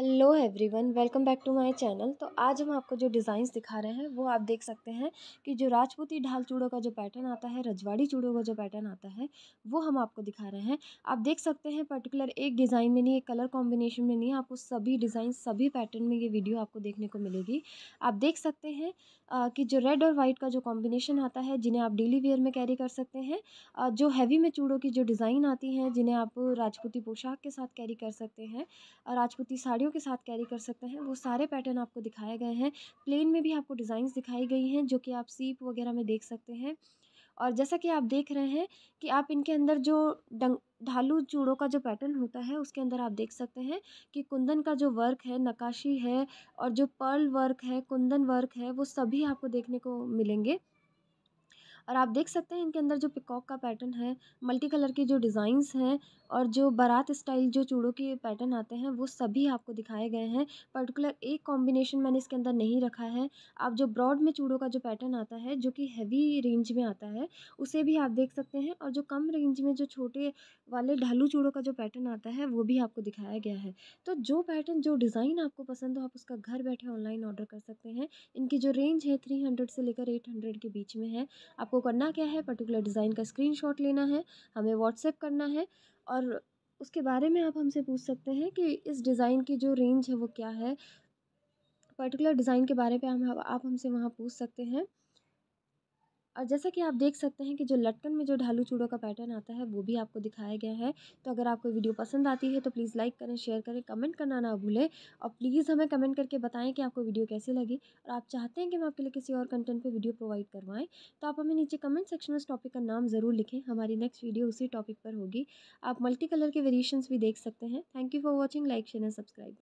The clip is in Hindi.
hello everyone welcome back to my channel तो आज हम आपको जो डिज़ाइंस दिखा रहे हैं वो आप देख सकते हैं कि जो राजपूती ढाल चूड़ों का जो पैटर्न आता है रजवाड़ी चूड़ों का जो पैटर्न आता है वो हम आपको दिखा रहे हैं आप देख सकते हैं पर्टिकुलर एक डिज़ाइन में नहीं एक कलर कॉम्बिनेशन में नहीं आपको सभी डिज़ाइन सभी पैटर्न में ये वीडियो आपको देखने को मिलेगी आप देख सकते हैं कि जो रेड और वाइट का जो कॉम्बिनेशन आता है जिन्हें आप डेली वेयर में कैरी कर सकते हैं जो हैवी में चूड़ों की जो डिज़ाइन आती हैं जिन्हें आप राजपूती पोशाक के साथ कैरी कर सकते हैं राजपूती साड़ियों साड़ियों के साथ कैरी कर सकते हैं वो सारे पैटर्न आपको दिखाए गए हैं प्लेन में भी आपको डिज़ाइंस दिखाई गई हैं जो कि आप सीप वगैरह में देख सकते हैं और जैसा कि आप देख रहे हैं कि आप इनके अंदर जो डंग ढालू चूड़ों का जो पैटर्न होता है उसके अंदर आप देख सकते हैं कि कुंदन का जो वर्क है नक्काशी है और जो पर्ल वर्क है कुंदन वर्क है वो सभी आपको देखने को मिलेंगे और आप देख सकते हैं इनके अंदर जो पिकॉक का पैटर्न है मल्टी कलर के जो डिज़ाइंस हैं और जो बारात स्टाइल जो चूड़ों के पैटर्न आते हैं वो सभी आपको दिखाए गए हैं पर्टिकुलर एक कॉम्बिनेशन मैंने इसके अंदर नहीं रखा है आप जो ब्रॉड में चूड़ों का जो पैटर्न आता है जो कि हैवी रेंज में आता है उसे भी आप देख सकते हैं और जो कम रेंज में जो छोटे वाले ढालू चूड़ों का जो पैटर्न आता है वो भी आपको दिखाया गया है तो जो पैटर्न जो डिज़ाइन आपको पसंद हो आप उसका घर बैठे ऑनलाइन ऑर्डर कर सकते हैं इनकी जो रेंज है थ्री हंड्रेड से लेकर एट हंड्रेड के बीच में है आपको करना क्या है पर्टिकुलर डिज़ाइन का स्क्रीन लेना है हमें व्हाट्सएप करना है और उसके बारे में आप हमसे पूछ सकते हैं कि इस डिज़ाइन की जो रेंज है वो क्या है पर्टिकुलर डिज़ाइन के बारे पे हम आप हमसे वहाँ पूछ सकते हैं और जैसा कि आप देख सकते हैं कि जो लटकन में जो ढालू चूड़ों का पैटर्न आता है वो भी आपको दिखाया गया है तो अगर आपको वीडियो पसंद आती है तो प्लीज़ लाइक करें शेयर करें कमेंट करना ना भूलें और प्लीज़ हमें कमेंट करके बताएं कि आपको वीडियो कैसी लगी और आप चाहते हैं कि हम आपके लिए किसी और कंटेंट पर वीडियो प्रोवाइड करवाएँ तो आप हमें नीचे कमेंट सेक्शन में उस टॉपिक का नाम ज़रूर लिखें हमारी नेक्स्ट वीडियो उसी टॉपिक पर होगी आप मल्टी कलर के वेरिएशन भी देख सकते हैं thank you for watching like share and subscribe